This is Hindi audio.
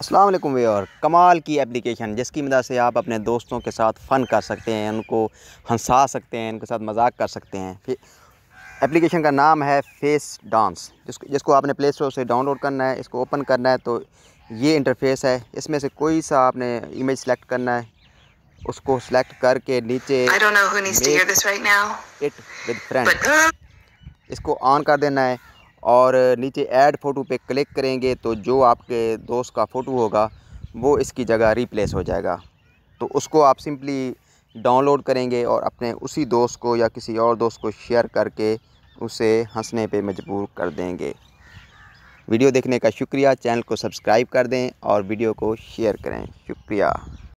असलम व्यवर कमाल की एप्लीकेशन जिसकी मदद से आप अपने दोस्तों के साथ फ़न कर सकते हैं उनको हंसा सकते हैं उनके साथ मजाक कर सकते हैं एप्लीकेशन का नाम है फेस डांस जिसको जिसको आपने प्ले स्टोर से डाउनलोड करना है इसको ओपन करना है तो ये इंटरफेस है इसमें से कोई सा आपने इमेज सेलेक्ट करना है उसको सेलेक्ट करके नीचे right now, uh, इसको ऑन कर देना है और नीचे ऐड फ़ोटो पे क्लिक करेंगे तो जो आपके दोस्त का फ़ोटो होगा वो इसकी जगह रिप्लेस हो जाएगा तो उसको आप सिंपली डाउनलोड करेंगे और अपने उसी दोस्त को या किसी और दोस्त को शेयर करके उसे हंसने पे मजबूर कर देंगे वीडियो देखने का शुक्रिया चैनल को सब्सक्राइब कर दें और वीडियो को शेयर करें शुक्रिया